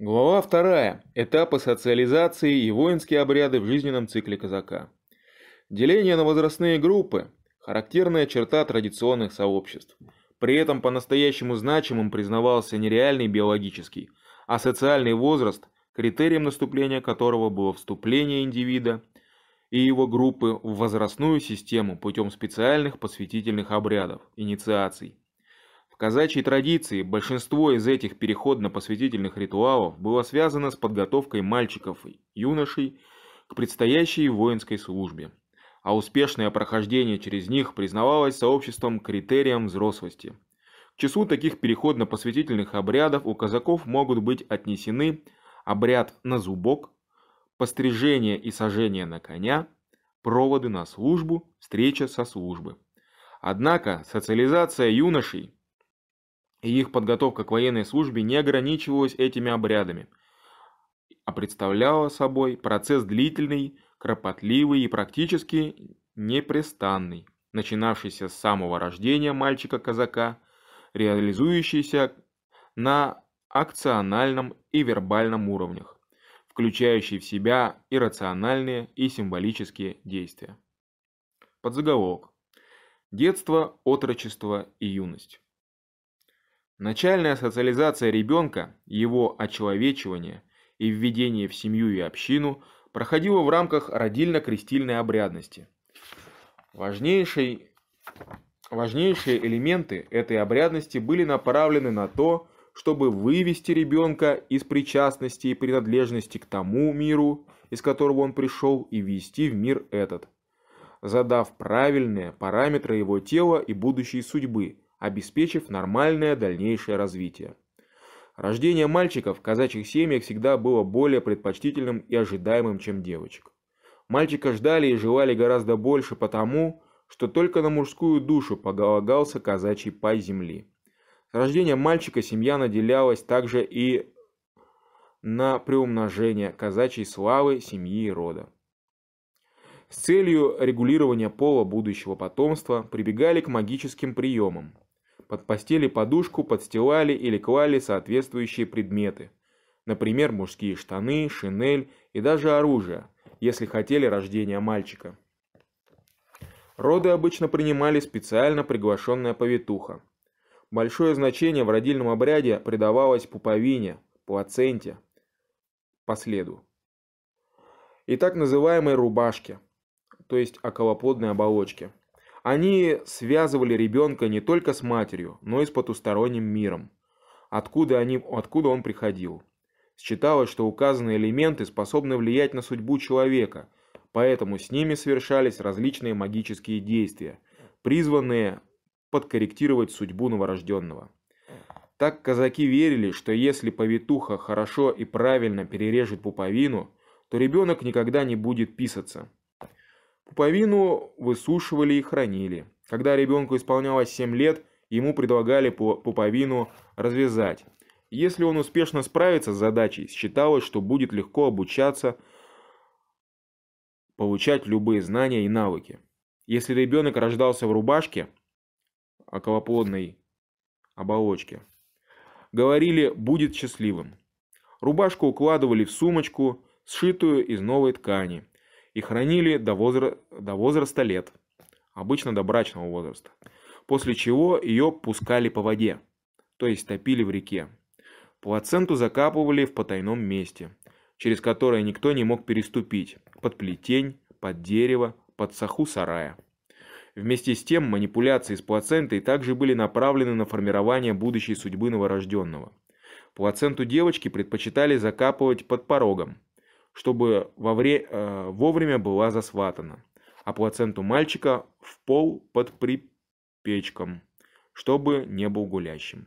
Глава 2. Этапы социализации и воинские обряды в жизненном цикле казака. Деление на возрастные группы – характерная черта традиционных сообществ. При этом по-настоящему значимым признавался не реальный биологический, а социальный возраст, критерием наступления которого было вступление индивида и его группы в возрастную систему путем специальных посвятительных обрядов, инициаций казачьей традиции большинство из этих переходно-посвятительных ритуалов было связано с подготовкой мальчиков и юношей к предстоящей воинской службе, а успешное прохождение через них признавалось сообществом критерием взрослости. К числу таких переходно-посвятительных обрядов у казаков могут быть отнесены обряд на зубок, пострижение и сожжение на коня, проводы на службу, встреча со службы. Однако социализация юношей и их подготовка к военной службе не ограничивалась этими обрядами, а представляла собой процесс длительный, кропотливый и практически непрестанный, начинавшийся с самого рождения мальчика-казака, реализующийся на акциональном и вербальном уровнях, включающий в себя и рациональные, и символические действия. Подзаголовок. Детство, отрочество и юность. Начальная социализация ребенка, его очеловечивание и введение в семью и общину проходило в рамках родильно-крестильной обрядности. Важнейшей, важнейшие элементы этой обрядности были направлены на то, чтобы вывести ребенка из причастности и принадлежности к тому миру, из которого он пришел, и ввести в мир этот, задав правильные параметры его тела и будущей судьбы – обеспечив нормальное дальнейшее развитие. Рождение мальчиков в казачьих семьях всегда было более предпочтительным и ожидаемым, чем девочек. Мальчика ждали и желали гораздо больше потому, что только на мужскую душу поголагался казачий пай земли. С рождения мальчика семья наделялась также и на приумножение казачьей славы семьи и рода. С целью регулирования пола будущего потомства прибегали к магическим приемам, под постели подушку подстилали или клали соответствующие предметы. Например, мужские штаны, шинель и даже оружие, если хотели рождения мальчика. Роды обычно принимали специально приглашенная повитуха. Большое значение в родильном обряде придавалось пуповине, плаценте, по следу. И так называемой рубашке, то есть околоплодной оболочке. Они связывали ребенка не только с матерью, но и с потусторонним миром, откуда, они, откуда он приходил. Считалось, что указанные элементы способны влиять на судьбу человека, поэтому с ними совершались различные магические действия, призванные подкорректировать судьбу новорожденного. Так казаки верили, что если повитуха хорошо и правильно перережет пуповину, то ребенок никогда не будет писаться. Пуповину высушивали и хранили. Когда ребенку исполнялось 7 лет, ему предлагали пуповину развязать. Если он успешно справится с задачей, считалось, что будет легко обучаться, получать любые знания и навыки. Если ребенок рождался в рубашке, околоплодной оболочке, говорили «будет счастливым». Рубашку укладывали в сумочку, сшитую из новой ткани – и хранили до, возра... до возраста лет, обычно до брачного возраста, после чего ее пускали по воде, то есть топили в реке. Плаценту закапывали в потайном месте, через которое никто не мог переступить, под плетень, под дерево, под саху сарая. Вместе с тем манипуляции с плацентой также были направлены на формирование будущей судьбы новорожденного. Плаценту девочки предпочитали закапывать под порогом, чтобы во вре... э, вовремя была засватана, а плаценту мальчика в пол под припечком, чтобы не был гулящим.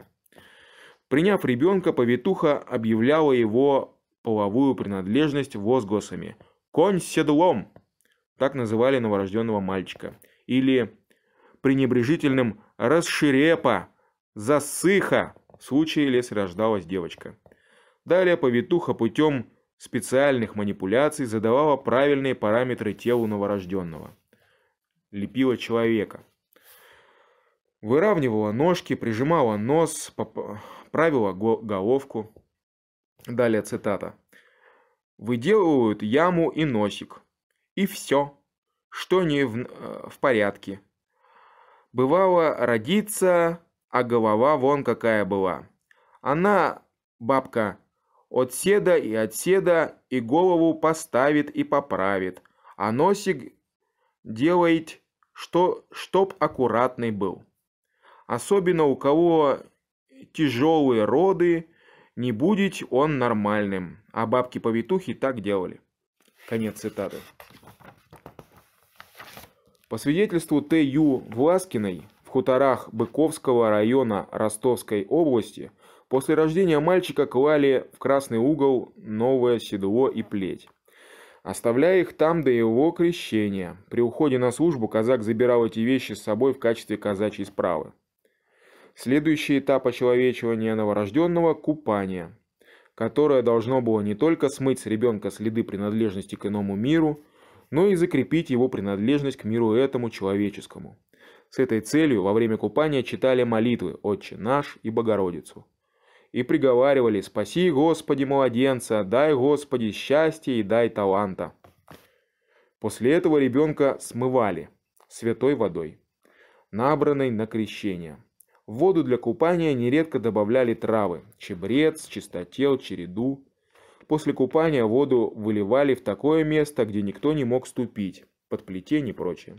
Приняв ребенка, повитуха объявляла его половую принадлежность возгласами «Конь с седлом!» Так называли новорожденного мальчика. Или пренебрежительным «Расширепа!» «Засыха!» В случае, если рождалась девочка. Далее повитуха путем специальных манипуляций задавала правильные параметры телу новорожденного. Лепила человека. Выравнивала ножки, прижимала нос, правила головку. Далее цитата. «Выделывают яму и носик. И все, что не в, э, в порядке. Бывало родиться, а голова вон какая была. Она, бабка, от седа и от седа и голову поставит и поправит, а носик делает, что, чтоб аккуратный был. Особенно у кого тяжелые роды, не будет он нормальным. А бабки-повитухи так делали. Конец цитаты. По свидетельству Т.Ю. Власкиной, в хуторах Быковского района Ростовской области – После рождения мальчика клали в красный угол новое седло и плеть, оставляя их там до его крещения. При уходе на службу казак забирал эти вещи с собой в качестве казачьей справы. Следующий этап очеловечивания новорожденного – купание, которое должно было не только смыть с ребенка следы принадлежности к иному миру, но и закрепить его принадлежность к миру этому человеческому. С этой целью во время купания читали молитвы «Отче наш» и «Богородицу» и приговаривали «Спаси, Господи, младенца, дай, Господи, счастье и дай таланта». После этого ребенка смывали святой водой, набранной на крещение. В воду для купания нередко добавляли травы – чебрец, чистотел, череду. После купания воду выливали в такое место, где никто не мог ступить, под плетень и прочее.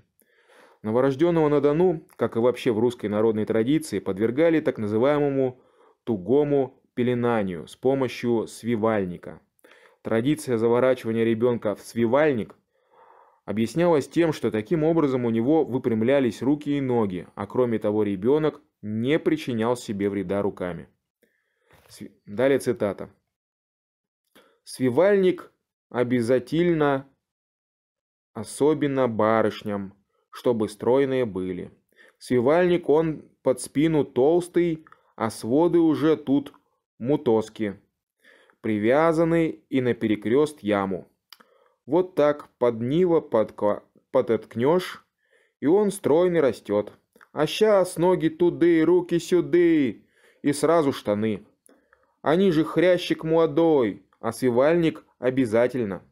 Новорожденного на Дону, как и вообще в русской народной традиции, подвергали так называемому тугому пеленанию с помощью свивальника. Традиция заворачивания ребенка в свивальник объяснялась тем, что таким образом у него выпрямлялись руки и ноги, а кроме того ребенок не причинял себе вреда руками. Далее цитата. «Свивальник обязательно, особенно барышням, чтобы стройные были. Свивальник он под спину толстый, а своды уже тут мутоски, привязанные и на перекрест яму. Вот так под Нива подоткнешь, и он стройный растет. А сейчас ноги туды, руки сюды, и сразу штаны. Они же хрящик молодой, а свивальник обязательно.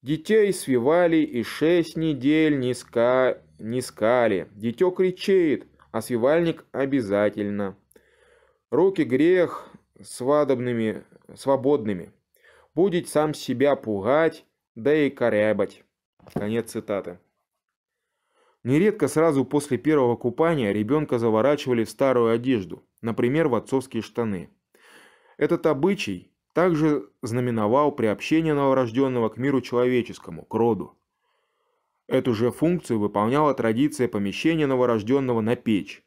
Детей свивали и шесть недель не, ска... не скали. Дитё кричит, а свивальник обязательно. Руки грех свадобными, свободными. Будет сам себя пугать, да и корябать. Конец цитаты. Нередко сразу после первого купания ребенка заворачивали в старую одежду, например, в отцовские штаны. Этот обычай также знаменовал приобщение новорожденного к миру человеческому, к роду. Эту же функцию выполняла традиция помещения новорожденного на печь.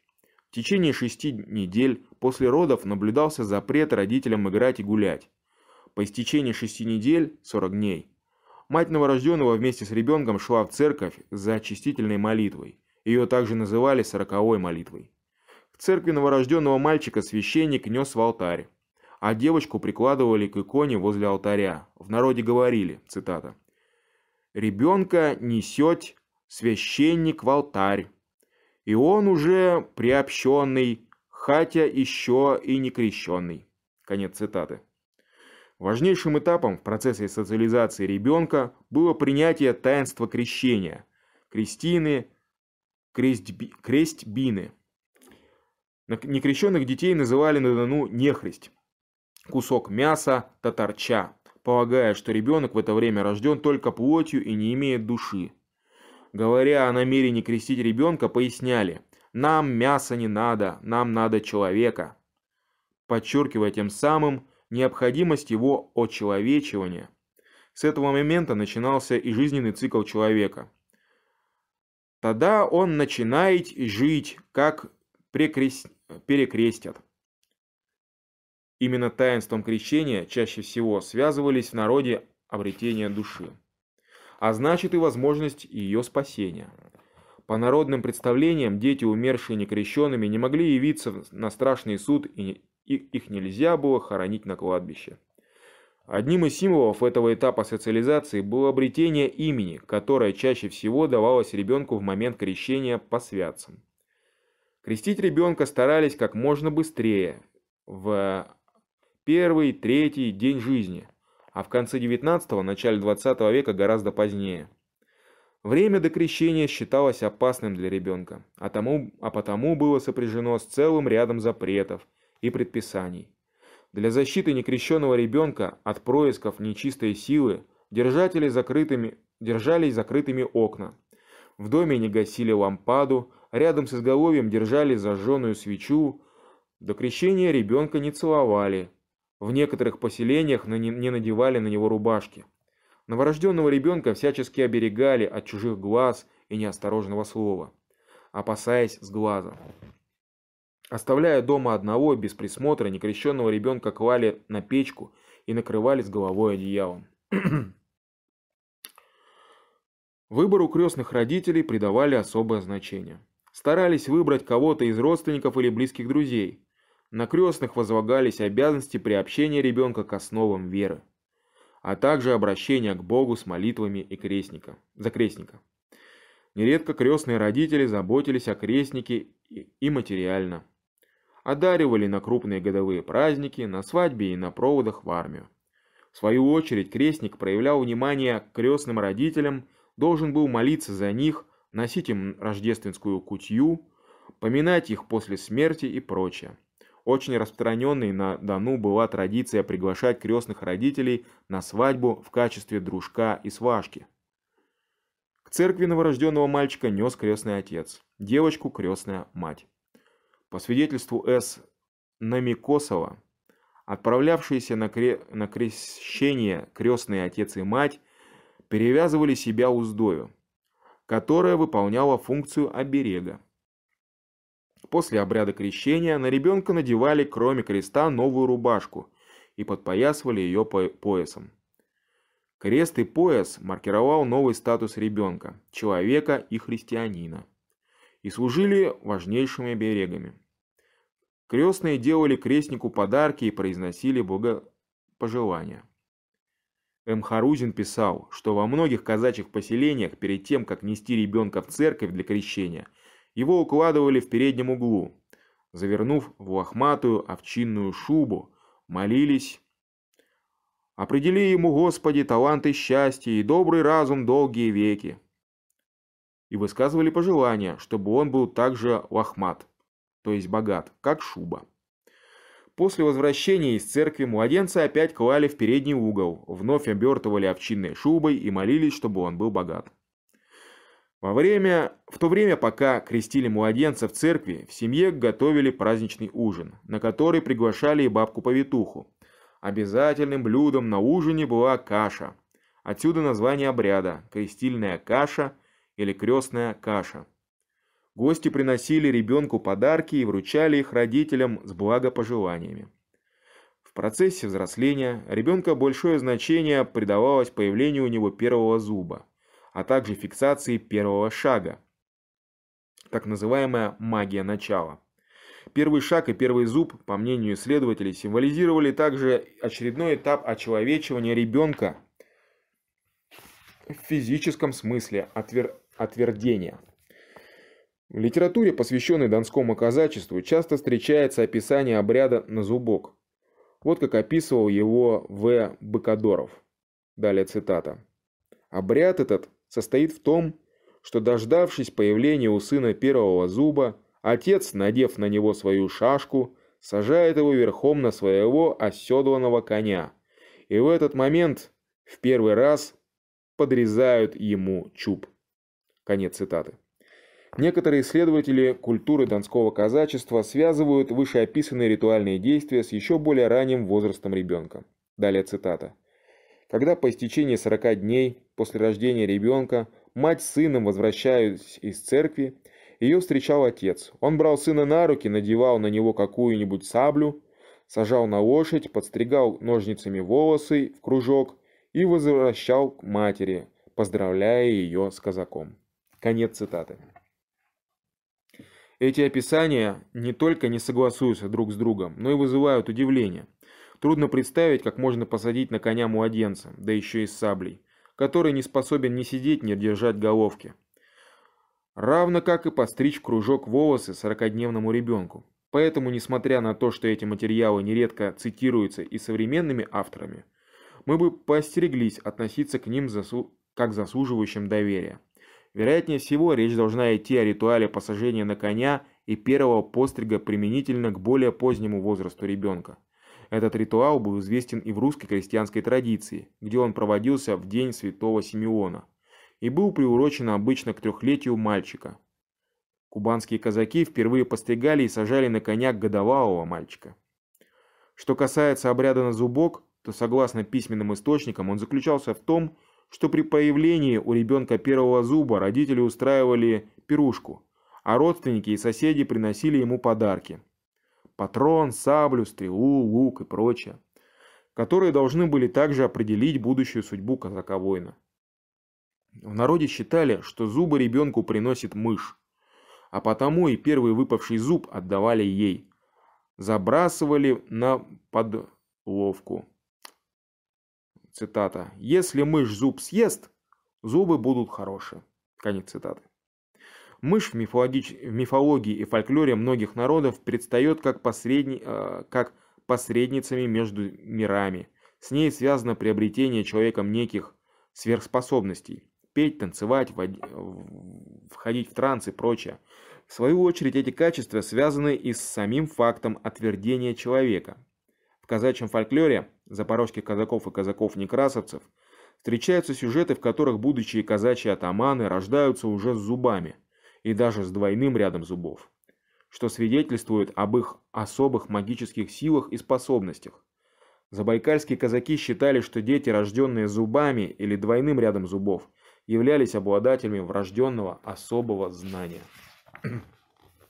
В течение шести недель после родов наблюдался запрет родителям играть и гулять. По истечении шести недель, 40 дней, мать новорожденного вместе с ребенком шла в церковь за очистительной молитвой. Ее также называли «сороковой молитвой». К церкви новорожденного мальчика священник нес в алтарь, а девочку прикладывали к иконе возле алтаря. В народе говорили, цитата, «Ребенка несет священник в алтарь, и он уже приобщенный хотя еще и не крещенный. Конец цитаты. Важнейшим этапом в процессе социализации ребенка было принятие таинства крещения – крестины, крестби, крестбины. Некрещенных детей называли на Дону нехресть – кусок мяса, татарча, полагая, что ребенок в это время рожден только плотью и не имеет души. Говоря о намерении крестить ребенка, поясняли – нам мяса не надо, нам надо человека. Подчеркивая тем самым необходимость его очеловечивания. С этого момента начинался и жизненный цикл человека. Тогда он начинает жить, как прекрест... перекрестят. Именно таинством крещения чаще всего связывались в народе обретение души, а значит и возможность ее спасения. По народным представлениям, дети, умершие некрещенными, не могли явиться на страшный суд, и их нельзя было хоронить на кладбище. Одним из символов этого этапа социализации было обретение имени, которое чаще всего давалось ребенку в момент крещения по святцам. Крестить ребенка старались как можно быстрее, в первый, третий день жизни, а в конце 19-го, начале 20 века гораздо позднее – Время до крещения считалось опасным для ребенка, а, тому, а потому было сопряжено с целым рядом запретов и предписаний. Для защиты некрещенного ребенка от происков нечистой силы держатели закрытыми, держались закрытыми окна. В доме не гасили лампаду, рядом с изголовьем держали зажженную свечу. До крещения ребенка не целовали. В некоторых поселениях не надевали на него рубашки. Новорожденного ребенка всячески оберегали от чужих глаз и неосторожного слова, опасаясь сглаза. Оставляя дома одного, без присмотра, некрещенного ребенка клали на печку и накрывали с головой одеялом. Выбору крестных родителей придавали особое значение. Старались выбрать кого-то из родственников или близких друзей. На крестных возлагались обязанности приобщения ребенка к основам веры а также обращение к Богу с молитвами и крестника, за крестника. Нередко крестные родители заботились о крестнике и материально. Одаривали на крупные годовые праздники, на свадьбе и на проводах в армию. В свою очередь крестник проявлял внимание к крестным родителям, должен был молиться за них, носить им рождественскую кутью, поминать их после смерти и прочее. Очень распространенной на Дону была традиция приглашать крестных родителей на свадьбу в качестве дружка и сважки. К церкви новорожденного мальчика нес крестный отец, девочку – крестная мать. По свидетельству С. Намикосова, отправлявшиеся на, кре... на крещение крестные отец и мать перевязывали себя уздою, которая выполняла функцию оберега. После обряда крещения на ребенка надевали, кроме креста, новую рубашку и подпоясывали ее по поясом. Крест и пояс маркировал новый статус ребенка, человека и христианина, и служили важнейшими берегами. Крестные делали крестнику подарки и произносили благопожелания. М. Харузин писал, что во многих казачьих поселениях перед тем, как нести ребенка в церковь для крещения – его укладывали в переднем углу. Завернув в лохматую овчинную шубу, молились «Определи ему, Господи, таланты счастья и добрый разум долгие веки» и высказывали пожелание, чтобы он был также лохмат, то есть богат, как шуба. После возвращения из церкви младенца опять клали в передний угол, вновь обертывали овчинной шубой и молились, чтобы он был богат. Во время, в то время, пока крестили младенца в церкви, в семье готовили праздничный ужин, на который приглашали и бабку-повитуху. Обязательным блюдом на ужине была каша. Отсюда название обряда – крестильная каша или крестная каша. Гости приносили ребенку подарки и вручали их родителям с благопожеланиями. В процессе взросления ребенка большое значение придавалось появлению у него первого зуба – а также фиксации первого шага, так называемая магия начала. Первый шаг и первый зуб, по мнению исследователей, символизировали также очередной этап очеловечивания ребенка в физическом смысле отвер... отвердения. В литературе, посвященной донскому казачеству, часто встречается описание обряда на зубок. Вот как описывал его В. Быкадоров. Далее цитата. «Обряд этот состоит в том, что дождавшись появления у сына первого зуба, отец, надев на него свою шашку, сажает его верхом на своего оседланного коня. И в этот момент в первый раз подрезают ему чуб. Конец цитаты. Некоторые исследователи культуры донского казачества связывают вышеописанные ритуальные действия с еще более ранним возрастом ребенка. Далее цитата. Когда по истечении 40 дней после рождения ребенка мать с сыном возвращаются из церкви, ее встречал отец. Он брал сына на руки, надевал на него какую-нибудь саблю, сажал на лошадь, подстригал ножницами волосы в кружок и возвращал к матери, поздравляя ее с казаком. Конец цитаты. Эти описания не только не согласуются друг с другом, но и вызывают удивление – Трудно представить, как можно посадить на коня младенца, да еще и с саблей, который не способен ни сидеть, ни держать головки. Равно как и постричь кружок волосы сорокадневному ребенку. Поэтому, несмотря на то, что эти материалы нередко цитируются и современными авторами, мы бы постереглись относиться к ним засу... как заслуживающим доверия. Вероятнее всего, речь должна идти о ритуале посажения на коня и первого пострига применительно к более позднему возрасту ребенка. Этот ритуал был известен и в русской крестьянской традиции, где он проводился в день святого Симеона и был приурочен обычно к трехлетию мальчика. Кубанские казаки впервые постригали и сажали на коня годовалого мальчика. Что касается обряда на зубок, то согласно письменным источникам он заключался в том, что при появлении у ребенка первого зуба родители устраивали пирушку, а родственники и соседи приносили ему подарки – патрон, саблю, стрелу, лук и прочее, которые должны были также определить будущую судьбу казака-воина. В народе считали, что зубы ребенку приносит мышь, а потому и первый выпавший зуб отдавали ей. Забрасывали на подловку. Цитата. «Если мышь зуб съест, зубы будут хорошие». Конец цитаты. Мышь в, мифологич... в мифологии и фольклоре многих народов предстает как, посредни... Э, как посредницами между мирами. С ней связано приобретение человеком неких сверхспособностей. Петь, танцевать, вод... входить в транс и прочее. В свою очередь эти качества связаны и с самим фактом отвердения человека. В казачьем фольклоре запорожских казаков и казаков-некрасовцев встречаются сюжеты, в которых будущие казачьи атаманы рождаются уже с зубами – и даже с двойным рядом зубов, что свидетельствует об их особых магических силах и способностях. Забайкальские казаки считали, что дети, рожденные зубами или двойным рядом зубов, являлись обладателями врожденного особого знания.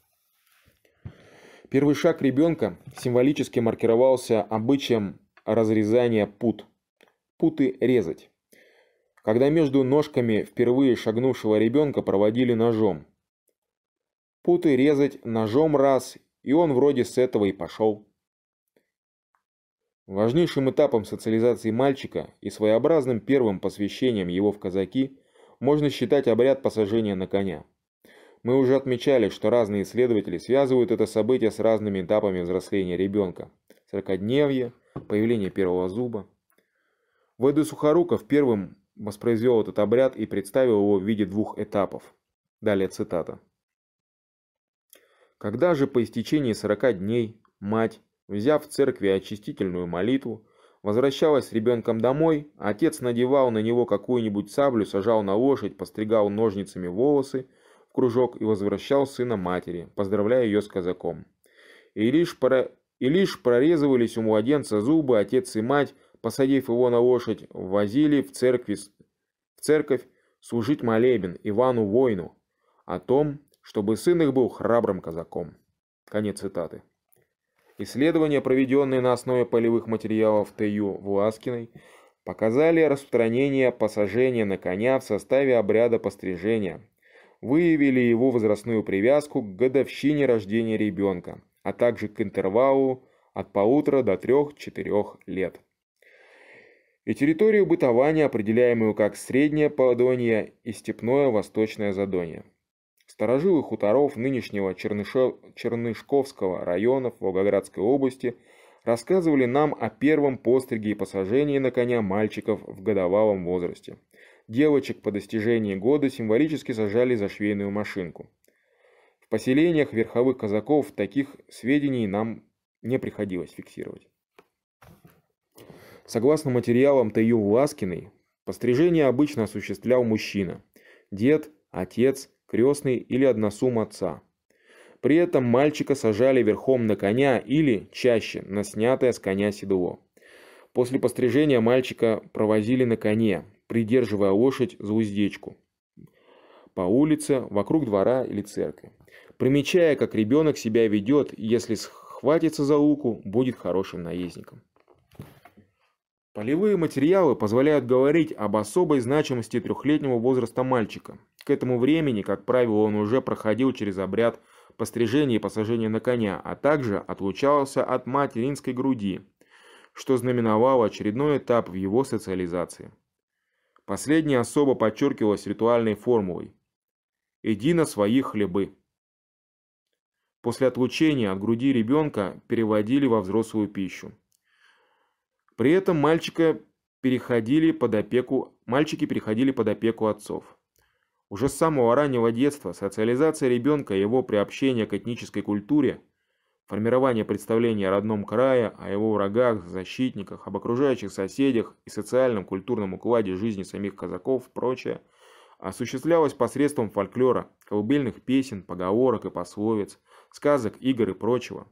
Первый шаг ребенка символически маркировался обычаем разрезания пут. Путы резать. Когда между ножками впервые шагнувшего ребенка проводили ножом, путы резать ножом раз, и он вроде с этого и пошел. Важнейшим этапом социализации мальчика и своеобразным первым посвящением его в казаки можно считать обряд посажения на коня. Мы уже отмечали, что разные исследователи связывают это событие с разными этапами взросления ребенка. Сорокодневье, появление первого зуба. В.Д. Сухоруков первым воспроизвел этот обряд и представил его в виде двух этапов. Далее цитата. Когда же по истечении 40 дней мать, взяв в церкви очистительную молитву, возвращалась с ребенком домой, отец надевал на него какую-нибудь саблю, сажал на лошадь, постригал ножницами волосы в кружок и возвращал сына матери, поздравляя ее с казаком. И лишь, про... и лишь прорезывались у младенца зубы, отец и мать, посадив его на лошадь, возили в, церкви... в церковь служить молебен Ивану Войну о том, чтобы сын их был храбрым казаком. Конец цитаты. Исследования, проведенные на основе полевых материалов Т.Ю. Власкиной, показали распространение посажения на коня в составе обряда пострижения, выявили его возрастную привязку к годовщине рождения ребенка, а также к интервалу от полутора до трех-четырех лет. И территорию бытования, определяемую как средняя подонье и степное восточное задонье старожилы хуторов нынешнего Чернышковского районов Волгоградской области рассказывали нам о первом постриге и посажении на коня мальчиков в годовалом возрасте. Девочек по достижении года символически сажали за швейную машинку. В поселениях верховых казаков таких сведений нам не приходилось фиксировать. Согласно материалам Таю Власкиной, пострижение обычно осуществлял мужчина. Дед, отец, крестный или односум отца. При этом мальчика сажали верхом на коня или, чаще, на снятое с коня седло. После пострижения мальчика провозили на коне, придерживая лошадь за уздечку. По улице, вокруг двора или церкви. Примечая, как ребенок себя ведет, если схватится за луку, будет хорошим наездником. Полевые материалы позволяют говорить об особой значимости трехлетнего возраста мальчика, к этому времени, как правило, он уже проходил через обряд пострижения и посажения на коня, а также отлучался от материнской груди, что знаменовало очередной этап в его социализации. Последнее особо подчеркивалось ритуальной формулой «иди на свои хлебы». После отлучения от груди ребенка переводили во взрослую пищу. При этом мальчика переходили под опеку, мальчики переходили под опеку отцов. Уже с самого раннего детства социализация ребенка и его приобщение к этнической культуре, формирование представления о родном крае, о его врагах, защитниках, об окружающих соседях и социальном культурном укладе жизни самих казаков, и прочее, осуществлялось посредством фольклора, колыбельных песен, поговорок и пословиц, сказок, игр и прочего.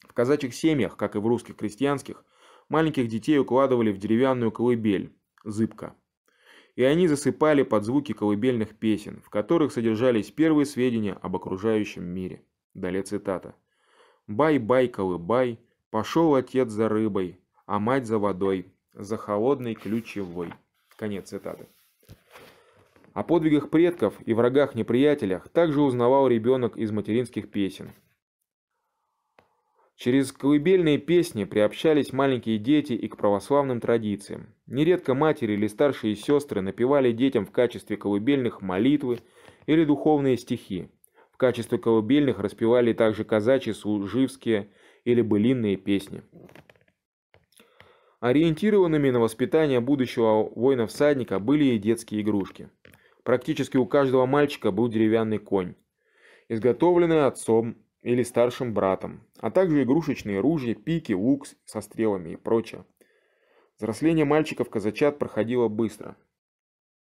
В казачьих семьях, как и в русских крестьянских, маленьких детей укладывали в деревянную колыбель – зыбка – и они засыпали под звуки колыбельных песен, в которых содержались первые сведения об окружающем мире. Далее цитата. «Бай-бай, колыбай, пошел отец за рыбой, а мать за водой, за холодной ключевой». Конец цитаты. О подвигах предков и врагах-неприятелях также узнавал ребенок из материнских песен. Через колыбельные песни приобщались маленькие дети и к православным традициям. Нередко матери или старшие сестры напевали детям в качестве колыбельных молитвы или духовные стихи. В качестве колыбельных распевали также казачьи, служивские или былинные песни. Ориентированными на воспитание будущего воина-всадника были и детские игрушки. Практически у каждого мальчика был деревянный конь, изготовленный отцом или старшим братом, а также игрушечные ружья, пики, лук со стрелами и прочее. Взросление мальчиков-казачат проходило быстро,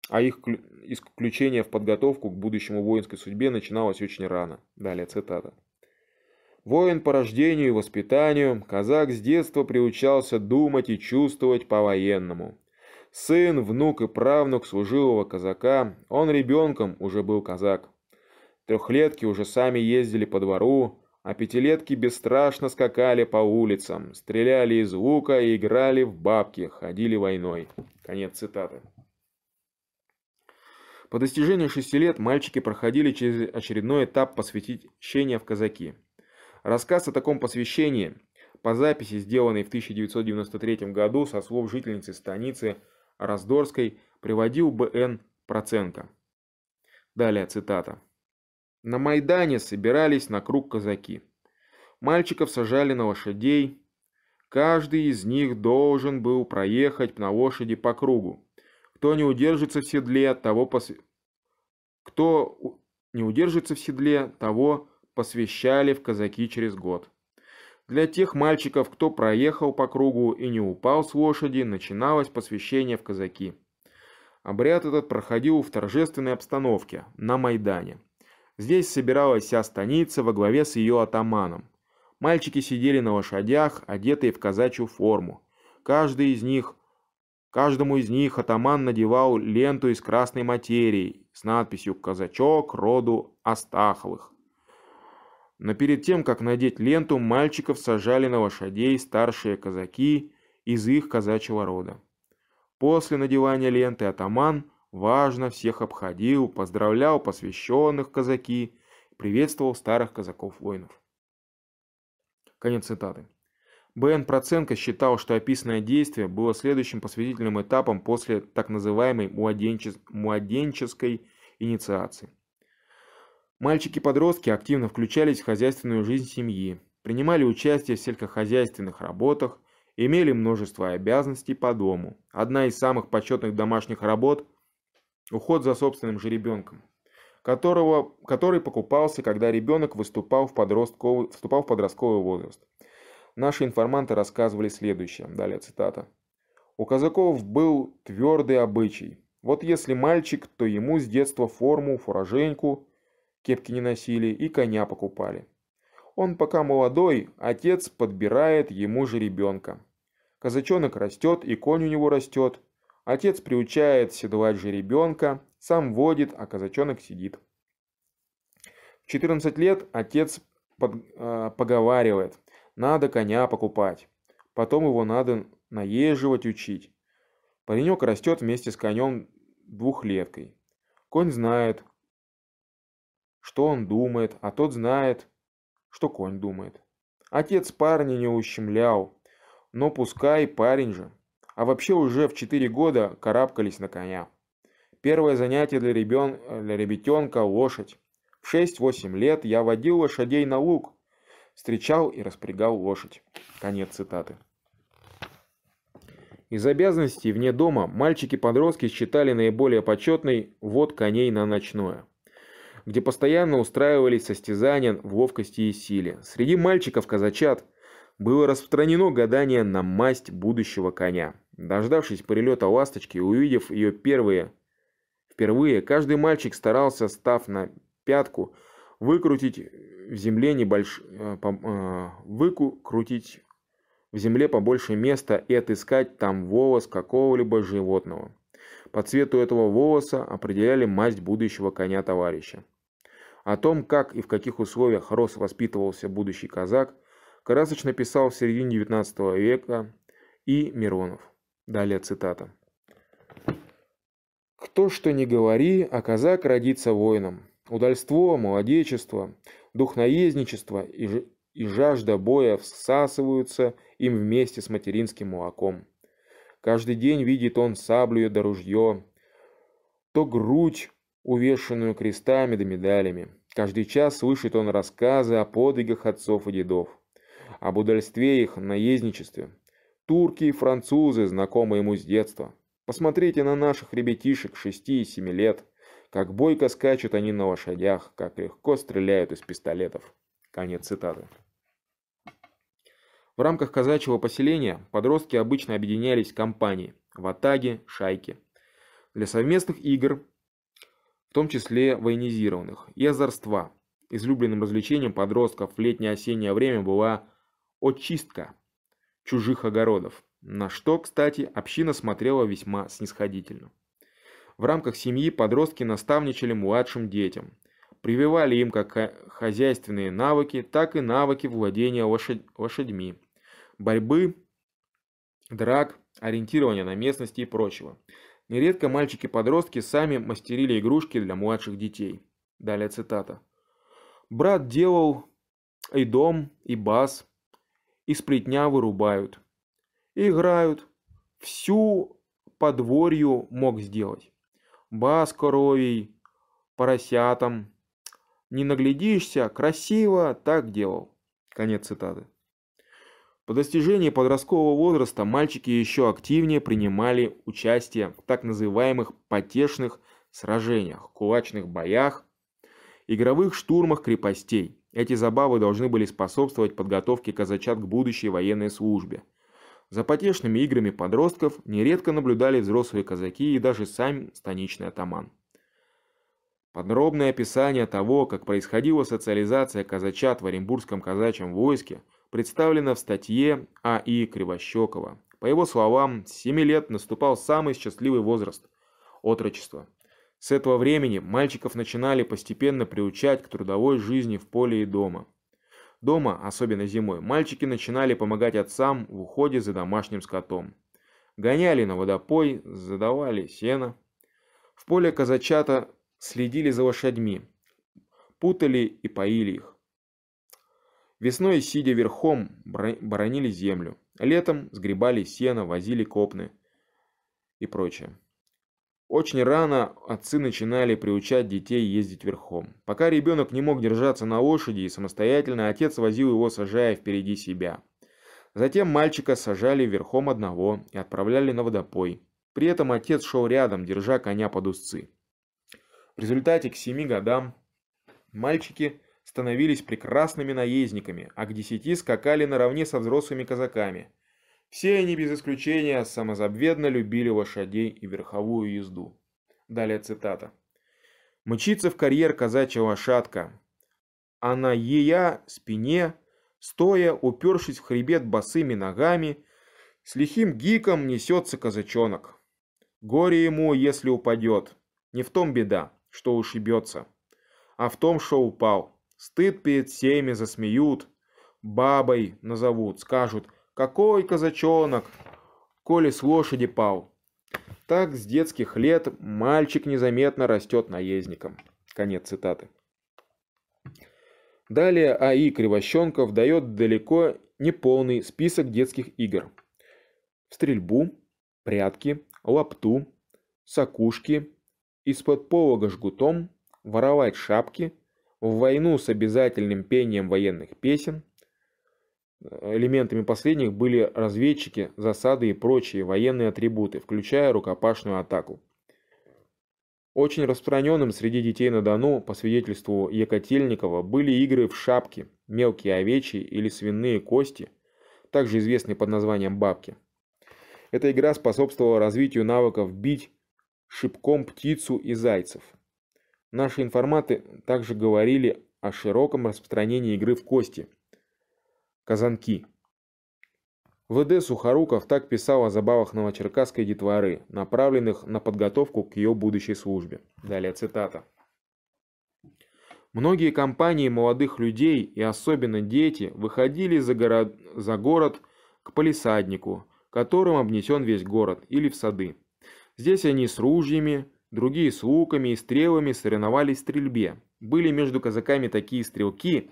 а их исключение в подготовку к будущему воинской судьбе начиналось очень рано. Далее цитата. Воин по рождению и воспитанию, казак с детства приучался думать и чувствовать по-военному. Сын, внук и правнук служилого казака, он ребенком уже был казак. Трехлетки уже сами ездили по двору, а пятилетки бесстрашно скакали по улицам, стреляли из лука и играли в бабки, ходили войной. Конец цитаты. По достижении шести лет мальчики проходили через очередной этап посвящения в казаки. Рассказ о таком посвящении по записи, сделанной в 1993 году со слов жительницы станицы Раздорской, приводил Б.Н. Проценко. Далее цитата. На Майдане собирались на круг казаки. Мальчиков сажали на лошадей. Каждый из них должен был проехать на лошади по кругу. Кто не удержится в седле, того пос... Кто не удержится в седле, того посвящали в казаки через год. Для тех мальчиков, кто проехал по кругу и не упал с лошади, начиналось посвящение в казаки. Обряд этот проходил в торжественной обстановке, на Майдане. Здесь собиралась вся станица во главе с ее атаманом. Мальчики сидели на лошадях, одетые в казачью форму. Каждый из них, каждому из них атаман надевал ленту из красной материи с надписью «Казачок роду Астаховых». Но перед тем, как надеть ленту, мальчиков сажали на лошадей старшие казаки из их казачьего рода. После надевания ленты атаман важно всех обходил, поздравлял посвященных казаки, приветствовал старых казаков-воинов. Конец цитаты. Б.Н. Проценко считал, что описанное действие было следующим посвятительным этапом после так называемой младенчес... младенческой инициации. Мальчики-подростки активно включались в хозяйственную жизнь семьи, принимали участие в сельскохозяйственных работах, имели множество обязанностей по дому. Одна из самых почетных домашних работ Уход за собственным же ребенком, которого, который покупался, когда ребенок выступал в подростковый, вступал в подростковый возраст. Наши информанты рассказывали следующее, далее цитата. У казаков был твердый обычай. Вот если мальчик, то ему с детства форму, фураженьку, кепки не носили и коня покупали. Он пока молодой, отец подбирает ему же ребенка. Казачонок растет и конь у него растет, Отец приучает седлать ребенка, сам водит, а казачонок сидит. В 14 лет отец под, э, поговаривает, надо коня покупать, потом его надо наезживать учить. Паренек растет вместе с конем двухлеткой. Конь знает, что он думает, а тот знает, что конь думает. Отец парня не ущемлял, но пускай парень же, а вообще уже в 4 года карабкались на коня. Первое занятие для, ребен... для ребятенка – лошадь. В 6-8 лет я водил лошадей на луг, встречал и распрягал лошадь. Конец цитаты. Из обязанностей вне дома мальчики-подростки считали наиболее почетной вод коней на ночное, где постоянно устраивались состязания в ловкости и силе. Среди мальчиков-казачат было распространено гадание на масть будущего коня. Дождавшись прилета ласточки и увидев ее первые, впервые, каждый мальчик старался, став на пятку, выкрутить в земле небольш... Э, э, выкрутить в земле побольше места и отыскать там волос какого-либо животного. По цвету этого волоса определяли масть будущего коня товарища. О том, как и в каких условиях рос воспитывался будущий казак, красочно писал в середине XIX века и Миронов. Далее цитата. «Кто что не говори, а казак родится воином. Удальство, молодечество, дух наездничества и, и жажда боя всасываются им вместе с материнским молоком. Каждый день видит он саблю да ружье, то грудь, увешанную крестами да медалями. Каждый час слышит он рассказы о подвигах отцов и дедов, об удальстве их наездничестве, Турки и французы, знакомые ему с детства. Посмотрите на наших ребятишек 6 и 7 лет. Как бойко скачут они на лошадях, как легко стреляют из пистолетов. Конец цитаты. В рамках казачьего поселения подростки обычно объединялись в компании, в атаге, шайки. Для совместных игр, в том числе военизированных, и озорства. Излюбленным развлечением подростков в летнее-осеннее время была очистка – чужих огородов, на что, кстати, община смотрела весьма снисходительно. В рамках семьи подростки наставничали младшим детям, прививали им как хозяйственные навыки, так и навыки владения лошадь, лошадьми, борьбы, драк, ориентирования на местности и прочего. Нередко мальчики-подростки сами мастерили игрушки для младших детей. Далее цитата. «Брат делал и дом, и бас, и сплетня вырубают. Играют. Всю подворью мог сделать. Бас коровий, поросятам. Не наглядишься, красиво так делал. Конец цитаты. По достижении подросткового возраста мальчики еще активнее принимали участие в так называемых потешных сражениях, кулачных боях, игровых штурмах крепостей. Эти забавы должны были способствовать подготовке казачат к будущей военной службе. За потешными играми подростков нередко наблюдали взрослые казаки и даже сам станичный атаман. Подробное описание того, как происходила социализация казачат в Оренбургском казачьем войске, представлено в статье А.И. Кривощекова. По его словам, с 7 лет наступал самый счастливый возраст – отрочество – с этого времени мальчиков начинали постепенно приучать к трудовой жизни в поле и дома. Дома, особенно зимой, мальчики начинали помогать отцам в уходе за домашним скотом. Гоняли на водопой, задавали сено. В поле казачата следили за лошадьми, путали и поили их. Весной, сидя верхом, боронили землю. Летом сгребали сено, возили копны и прочее. Очень рано отцы начинали приучать детей ездить верхом. Пока ребенок не мог держаться на лошади и самостоятельно, отец возил его, сажая впереди себя. Затем мальчика сажали верхом одного и отправляли на водопой. При этом отец шел рядом, держа коня под узцы. В результате к семи годам мальчики становились прекрасными наездниками, а к десяти скакали наравне со взрослыми казаками – все они без исключения самозабведно любили лошадей и верховую езду. Далее цитата. «Мчится в карьер казачьего лошадка, а на ея спине, стоя, упершись в хребет босыми ногами, с лихим гиком несется казачонок. Горе ему, если упадет. Не в том беда, что ушибется, а в том, что упал. Стыд перед всеми засмеют, бабой назовут, скажут – какой казачонок, коли с лошади пал. Так с детских лет мальчик незаметно растет наездником. Конец цитаты. Далее АИ Кривощенков дает далеко не полный список детских игр. Стрельбу, прятки, лапту, сакушки, из-под полога жгутом, воровать шапки, в войну с обязательным пением военных песен – Элементами последних были разведчики, засады и прочие военные атрибуты, включая рукопашную атаку. Очень распространенным среди детей на Дону, по свидетельству Екотельникова, были игры в шапки, мелкие овечьи или свиные кости, также известные под названием бабки. Эта игра способствовала развитию навыков бить шипком птицу и зайцев. Наши информаты также говорили о широком распространении игры в кости – Казанки. В.Д. Сухоруков так писал о забавах новочеркасской детворы, направленных на подготовку к ее будущей службе. Далее цитата. Многие компании молодых людей и особенно дети выходили за, город, за город к полисаднику, которым обнесен весь город, или в сады. Здесь они с ружьями, другие с луками и стрелами соревновались в стрельбе. Были между казаками такие стрелки,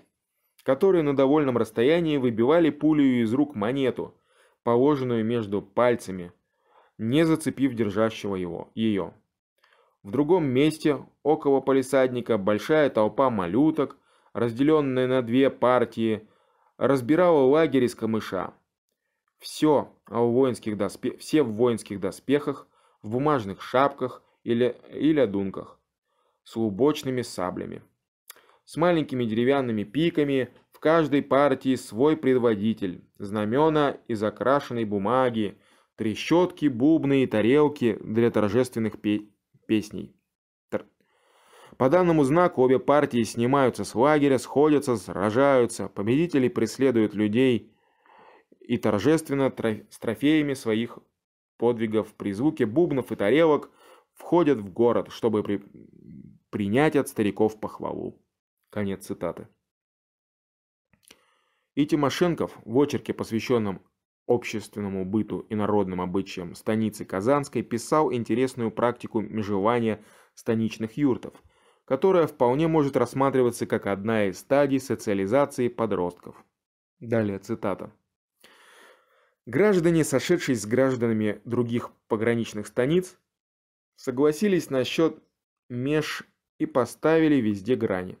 которые на довольном расстоянии выбивали пулю из рук монету, положенную между пальцами, не зацепив держащего его, ее. В другом месте, около полисадника, большая толпа малюток, разделенная на две партии, разбирала лагерь из камыша. Все, а в воинских доспе... все в воинских доспехах, в бумажных шапках или, или одунках, с лубочными саблями с маленькими деревянными пиками, в каждой партии свой предводитель, знамена из окрашенной бумаги, трещотки, бубны и тарелки для торжественных пе песней. Тр По данному знаку обе партии снимаются с лагеря, сходятся, сражаются, победители преследуют людей и торжественно тро с трофеями своих подвигов при звуке бубнов и тарелок входят в город, чтобы при принять от стариков похвалу. Конец цитаты. И Тимошенков в очерке, посвященном общественному быту и народным обычаям станицы Казанской, писал интересную практику межевания станичных юртов, которая вполне может рассматриваться как одна из стадий социализации подростков. Далее цитата. Граждане, сошедшись с гражданами других пограничных станиц, согласились насчет меж и поставили везде грани.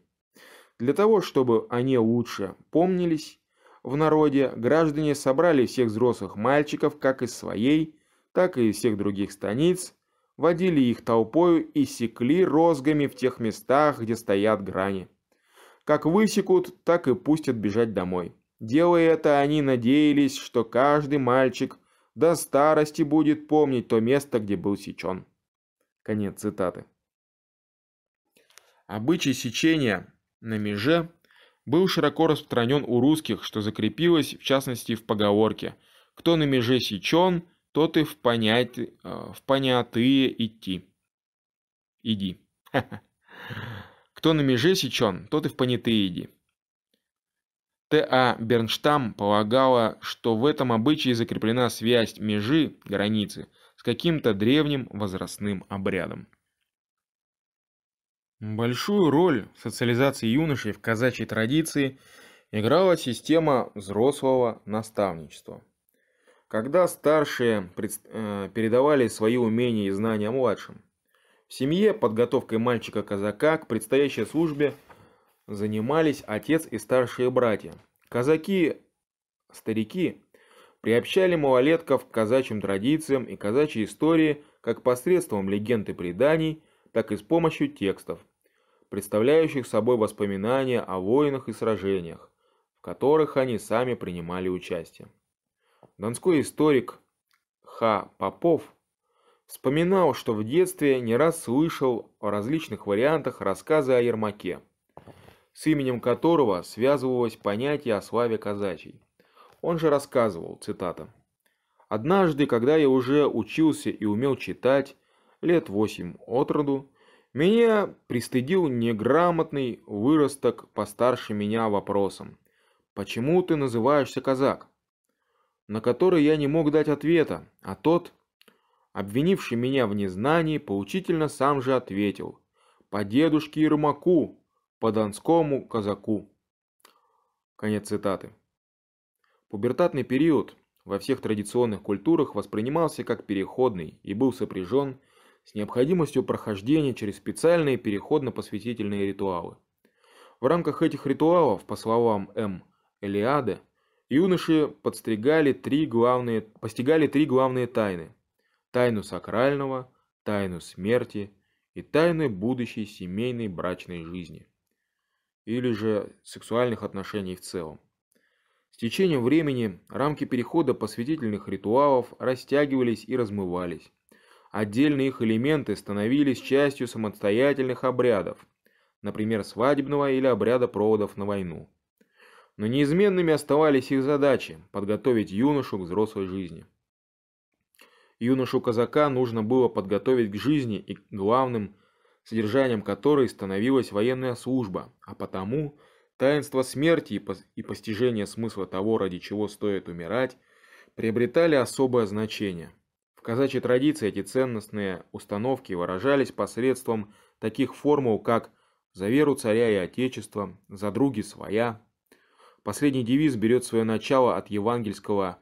Для того, чтобы они лучше помнились в народе, граждане собрали всех взрослых мальчиков как из своей, так и из всех других станиц, водили их толпою и секли розгами в тех местах, где стоят грани. Как высекут, так и пустят бежать домой. Делая это, они надеялись, что каждый мальчик до старости будет помнить то место, где был сечен. Конец цитаты. Обычай сечения на меже был широко распространен у русских, что закрепилось в частности в поговорке «Кто на меже сечен, тот и в, понять, э, в понятые идти». Иди. Кто на меже сечен, тот и в понятые иди. Т.А. Бернштам полагала, что в этом обычае закреплена связь межи, границы, с каким-то древним возрастным обрядом. Большую роль в социализации юношей в казачьей традиции играла система взрослого наставничества. Когда старшие э, передавали свои умения и знания младшим. В семье подготовкой мальчика-казака к предстоящей службе занимались отец и старшие братья. Казаки-старики приобщали малолетков к казачьим традициям и казачьей истории как посредством легенд и преданий, так и с помощью текстов – представляющих собой воспоминания о войнах и сражениях, в которых они сами принимали участие. Донской историк Х. Попов вспоминал, что в детстве не раз слышал о различных вариантах рассказы о Ермаке, с именем которого связывалось понятие о славе казачьей. Он же рассказывал, цитата, «Однажды, когда я уже учился и умел читать, лет восемь от роду, меня пристыдил неграмотный выросток постарше меня вопросом. «Почему ты называешься казак?» На который я не мог дать ответа, а тот, обвинивший меня в незнании, поучительно сам же ответил. «По дедушке Ермаку, по донскому казаку». Конец цитаты. Пубертатный период во всех традиционных культурах воспринимался как переходный и был сопряжен с с необходимостью прохождения через специальные переходно-посвятительные ритуалы. В рамках этих ритуалов, по словам М. Элиады, юноши подстригали три главные, постигали три главные тайны. Тайну сакрального, тайну смерти и тайны будущей семейной брачной жизни. Или же сексуальных отношений в целом. С течением времени рамки перехода посвятительных ритуалов растягивались и размывались. Отдельные их элементы становились частью самостоятельных обрядов, например, свадебного или обряда проводов на войну. Но неизменными оставались их задачи – подготовить юношу к взрослой жизни. Юношу-казака нужно было подготовить к жизни и главным содержанием которой становилась военная служба, а потому таинство смерти и постижение смысла того, ради чего стоит умирать, приобретали особое значение – в казачьей традиции эти ценностные установки выражались посредством таких формул, как «за веру царя и отечества», «за други своя». Последний девиз берет свое начало от евангельского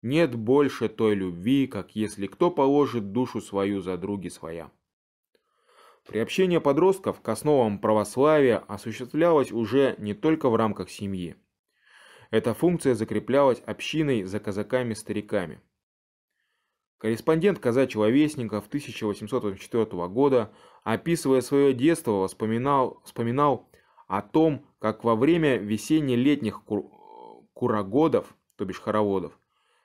«нет больше той любви, как если кто положит душу свою за други своя». Приобщение подростков к основам православия осуществлялось уже не только в рамках семьи. Эта функция закреплялась общиной за казаками-стариками. Корреспондент казачьего вестника в 1884 года, описывая свое детство, воспоминал, вспоминал о том, как во время весенне-летних кур... курогодов, то бишь хороводов,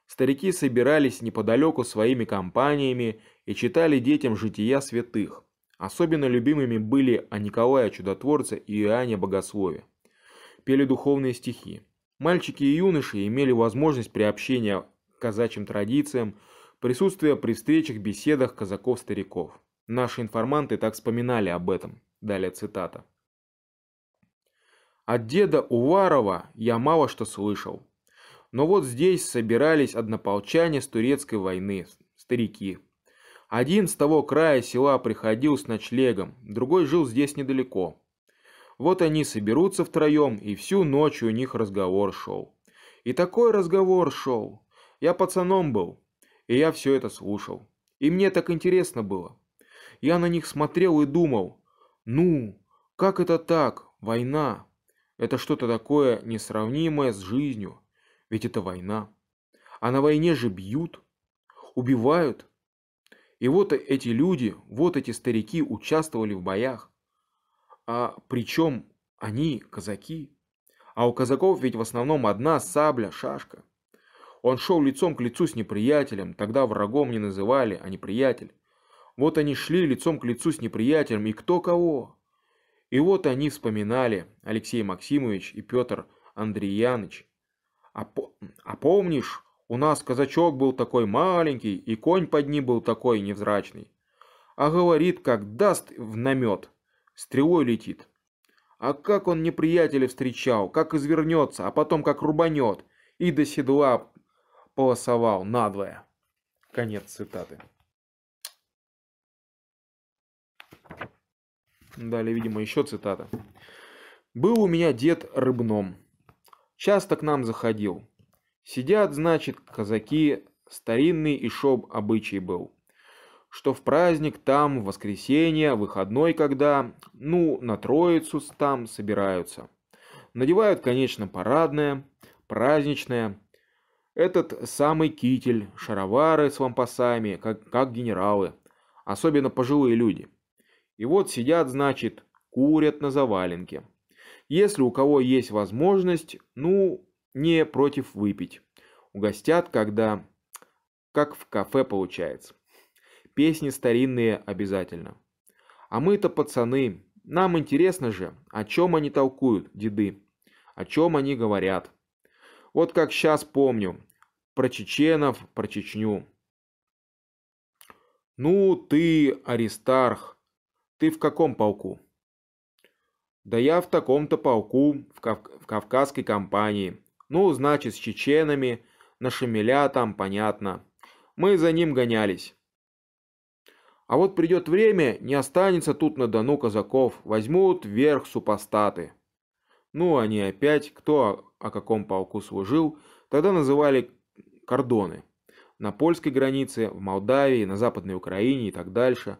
старики собирались неподалеку своими компаниями и читали детям жития святых. Особенно любимыми были о Николая Чудотворце и Иоанне Богослове. Пели духовные стихи. Мальчики и юноши имели возможность приобщения к казачьим традициям, присутствие при встречах, беседах казаков-стариков. Наши информанты так вспоминали об этом. Далее цитата. От деда Уварова я мало что слышал. Но вот здесь собирались однополчане с турецкой войны, старики. Один с того края села приходил с ночлегом, другой жил здесь недалеко. Вот они соберутся втроем, и всю ночь у них разговор шел. И такой разговор шел. Я пацаном был, и я все это слушал. И мне так интересно было. Я на них смотрел и думал, ну, как это так, война? Это что-то такое несравнимое с жизнью. Ведь это война. А на войне же бьют, убивают. И вот эти люди, вот эти старики участвовали в боях. А причем они казаки. А у казаков ведь в основном одна сабля, шашка. Он шел лицом к лицу с неприятелем, тогда врагом не называли, а неприятель. Вот они шли лицом к лицу с неприятелем, и кто кого. И вот они вспоминали, Алексей Максимович и Петр Андреяныч. А, по... а помнишь, у нас казачок был такой маленький, и конь под ним был такой невзрачный. А говорит, как даст в намет, стрелой летит. А как он неприятеля встречал, как извернется, а потом как рубанет, и до седла полосовал надвое. Конец цитаты. Далее, видимо, еще цитата. «Был у меня дед рыбном. Часто к нам заходил. Сидят, значит, казаки, старинный и шоб обычай был. Что в праздник там, в воскресенье, выходной когда, ну, на троицу там собираются. Надевают, конечно, парадное, праздничное, этот самый китель, шаровары с лампасами, как, как генералы, особенно пожилые люди. И вот сидят, значит, курят на заваленке. Если у кого есть возможность, ну, не против выпить. Угостят, когда... как в кафе получается. Песни старинные обязательно. А мы-то пацаны, нам интересно же, о чем они толкуют, деды, о чем они говорят. Вот как сейчас помню, про чеченов, про Чечню. Ну ты, Аристарх, ты в каком полку? Да я в таком-то полку, в, кав... в кавказской компании. Ну, значит, с чеченами, на шамиля там, понятно. Мы за ним гонялись. А вот придет время, не останется тут на Дону казаков, возьмут вверх супостаты. Ну, они опять, кто о каком полку служил, тогда называли кордоны. На польской границе, в Молдавии, на Западной Украине и так дальше.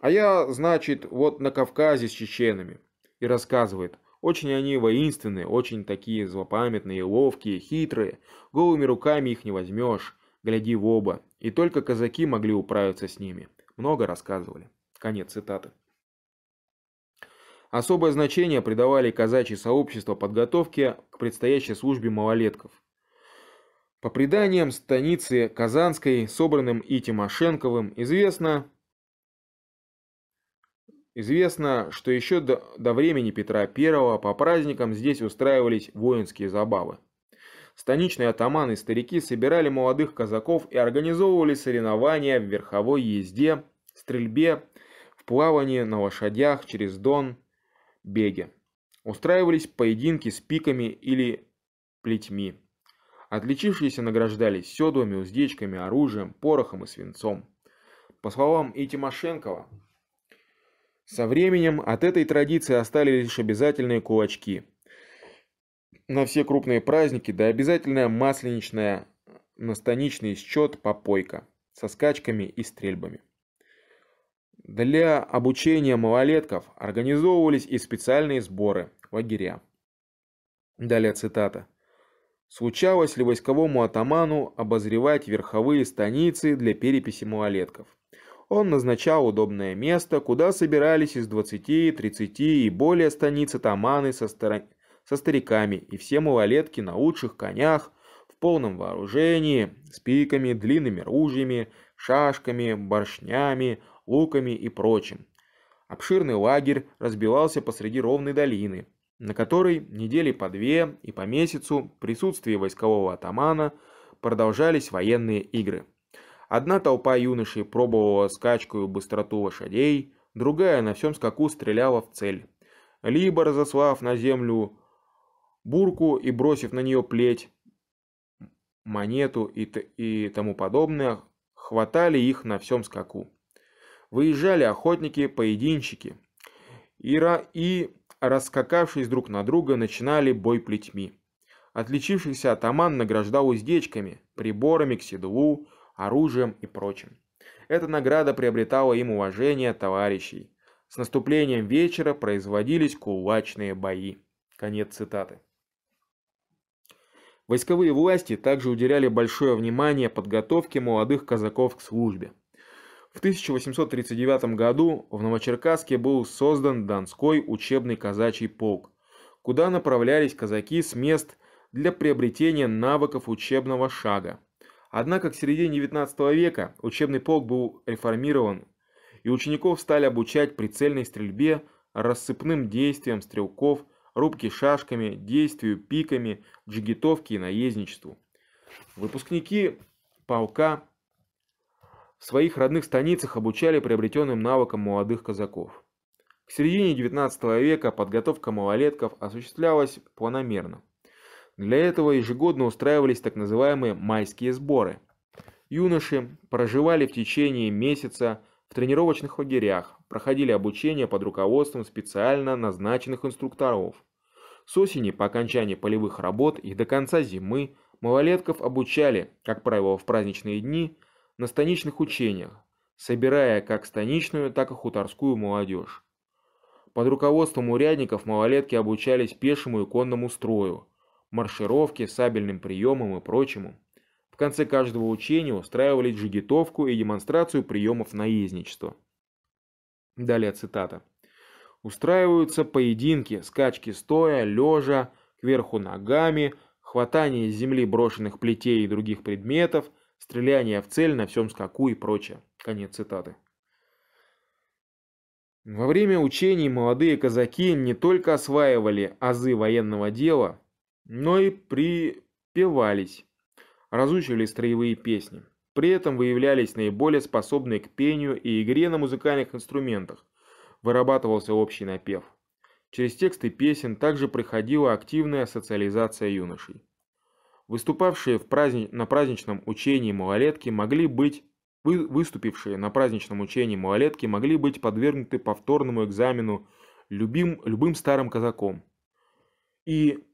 А я, значит, вот на Кавказе с чеченами. И рассказывает, очень они воинственные, очень такие злопамятные, ловкие, хитрые. Голыми руками их не возьмешь, гляди в оба. И только казаки могли управиться с ними. Много рассказывали. Конец цитаты. Особое значение придавали казачьи сообщества подготовке к предстоящей службе малолетков. По преданиям станицы Казанской, собранным и Тимошенковым, известно, известно, что еще до, до времени Петра I по праздникам здесь устраивались воинские забавы. Станичные атаманы и старики собирали молодых казаков и организовывали соревнования в верховой езде, стрельбе, в плавании на лошадях через Дон, беге. Устраивались поединки с пиками или плетьми. Отличившиеся награждались седлами, уздечками, оружием, порохом и свинцом. По словам и Тимошенкова, со временем от этой традиции остались лишь обязательные кулачки. На все крупные праздники, да обязательная масленичная настаничный счет попойка со скачками и стрельбами. Для обучения малолетков организовывались и специальные сборы, лагеря. Далее цитата. Случалось ли войсковому атаману обозревать верховые станицы для переписи малолетков? Он назначал удобное место, куда собирались из 20, 30 и более станиц атаманы со, стар... со стариками, и все малолетки на лучших конях, в полном вооружении, с пиками, длинными ружьями, шашками, боршнями, луками и прочим. Обширный лагерь разбивался посреди ровной долины, на которой недели по две и по месяцу в присутствии войскового атамана продолжались военные игры. Одна толпа юношей пробовала скачку и быстроту лошадей, другая на всем скаку стреляла в цель. Либо, разослав на землю бурку и бросив на нее плеть, монету и, и тому подобное, хватали их на всем скаку. Выезжали охотники-поединщики. и ра и раскакавшись друг на друга, начинали бой плетьми. Отличившийся атаман награждал уздечками, приборами к седлу, оружием и прочим. Эта награда приобретала им уважение товарищей. С наступлением вечера производились кулачные бои. Конец цитаты. Войсковые власти также уделяли большое внимание подготовке молодых казаков к службе. В 1839 году в Новочеркасске был создан Донской учебный казачий полк, куда направлялись казаки с мест для приобретения навыков учебного шага. Однако к середине XIX века учебный полк был реформирован, и учеников стали обучать прицельной стрельбе, рассыпным действиям стрелков, рубке шашками, действию пиками, джигитовке и наездничеству. Выпускники полка в своих родных станицах обучали приобретенным навыкам молодых казаков. К середине XIX века подготовка малолетков осуществлялась планомерно. Для этого ежегодно устраивались так называемые «майские сборы». Юноши проживали в течение месяца в тренировочных лагерях, проходили обучение под руководством специально назначенных инструкторов. С осени по окончании полевых работ и до конца зимы малолетков обучали, как правило в праздничные дни – на станичных учениях, собирая как станичную, так и хуторскую молодежь. Под руководством урядников малолетки обучались пешему и конному строю, маршировке, сабельным приемам и прочему. В конце каждого учения устраивали джигитовку и демонстрацию приемов наездничества. Далее цитата. Устраиваются поединки, скачки стоя, лежа, кверху ногами, хватание с земли брошенных плетей и других предметов – стреляние в цель на всем скаку и прочее. Конец цитаты. Во время учений молодые казаки не только осваивали азы военного дела, но и припевались, разучивали строевые песни. При этом выявлялись наиболее способные к пению и игре на музыкальных инструментах. Вырабатывался общий напев. Через тексты песен также проходила активная социализация юношей. Выступавшие в праздни... на праздничном учении малолетки могли быть Вы... выступившие на праздничном учении малолетки могли быть подвергнуты повторному экзамену любим, любым старым казаком. И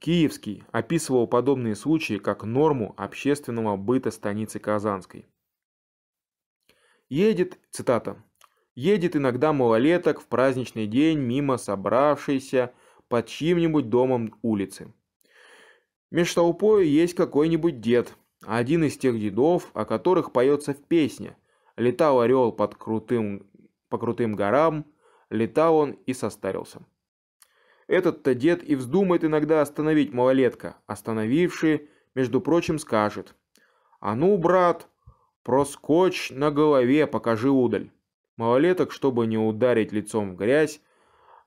Киевский описывал подобные случаи как норму общественного быта станицы Казанской. Едет, цитата, «Едет иногда малолеток в праздничный день мимо собравшейся под чьим-нибудь домом улицы. Меж толпой есть какой-нибудь дед, один из тех дедов, о которых поется в песне. Летал орел под крутым, по крутым горам, летал он и состарился. Этот-то дед и вздумает иногда остановить малолетка, остановивший, между прочим, скажет. «А ну, брат, проскочь на голове, покажи удаль». Малолеток, чтобы не ударить лицом в грязь,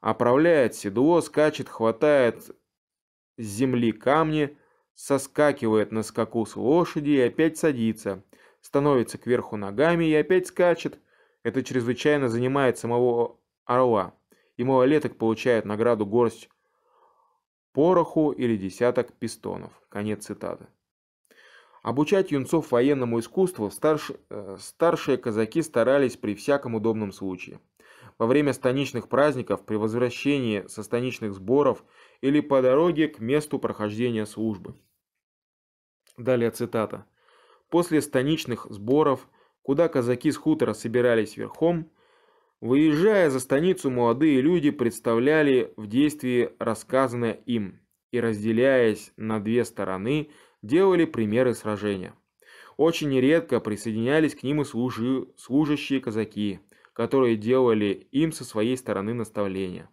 оправляет седло, скачет, хватает с земли камни, соскакивает на скаку с лошади и опять садится, становится кверху ногами и опять скачет. Это чрезвычайно занимает самого орла, и малолеток получает награду горсть пороху или десяток пистонов. Конец цитаты. Обучать юнцов военному искусству старш... Э, старшие казаки старались при всяком удобном случае. Во время станичных праздников, при возвращении со станичных сборов или по дороге к месту прохождения службы. Далее цитата. После станичных сборов, куда казаки с хутора собирались верхом, выезжая за станицу, молодые люди представляли в действии рассказанное им и, разделяясь на две стороны, делали примеры сражения. Очень нередко присоединялись к ним и служи, служащие казаки, которые делали им со своей стороны наставления.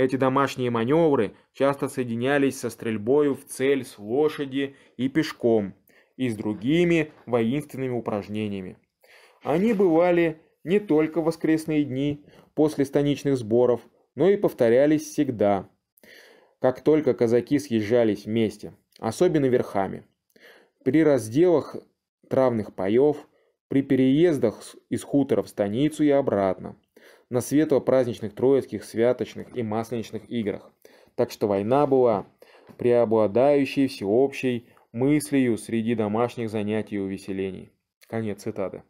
Эти домашние маневры часто соединялись со стрельбою в цель с лошади и пешком и с другими воинственными упражнениями. Они бывали не только в воскресные дни после станичных сборов, но и повторялись всегда, как только казаки съезжались вместе, особенно верхами. При разделах травных паев, при переездах из хутора в станицу и обратно на светло-праздничных троицких, святочных и масленичных играх. Так что война была преобладающей всеобщей мыслью среди домашних занятий и увеселений. Конец цитаты.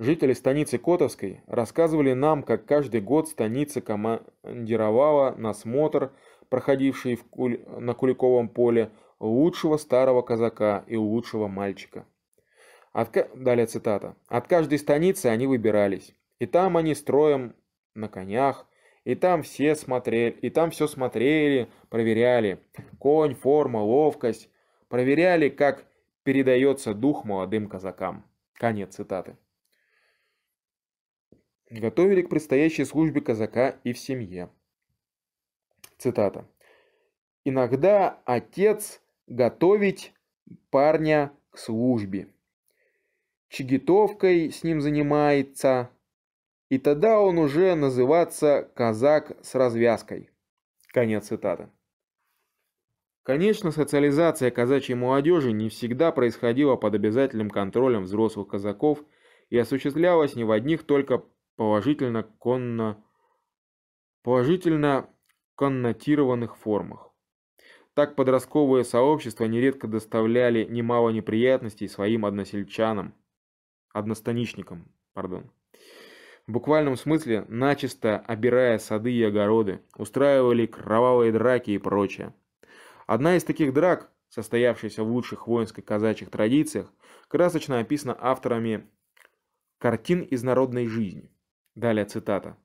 Жители станицы Котовской рассказывали нам, как каждый год станица командировала на смотр, проходивший в Куль... на Куликовом поле, лучшего старого казака и лучшего мальчика. От... Далее цитата. «От каждой станицы они выбирались. И там они строим на конях, и там все смотрели, и там все смотрели, проверяли. Конь, форма, ловкость. Проверяли, как передается дух молодым казакам. Конец цитаты. Готовили к предстоящей службе казака и в семье. Цитата. Иногда отец готовить парня к службе. Чигитовкой с ним занимается, и тогда он уже называться «казак с развязкой». Конец цитаты. Конечно, социализация казачьей молодежи не всегда происходила под обязательным контролем взрослых казаков и осуществлялась не в одних только положительно конно положительно коннотированных формах. Так подростковые сообщества нередко доставляли немало неприятностей своим односельчанам, одностаничникам, пардон в буквальном смысле начисто обирая сады и огороды, устраивали кровавые драки и прочее. Одна из таких драк, состоявшаяся в лучших воинско-казачьих традициях, красочно описана авторами «Картин из народной жизни». Далее цитата.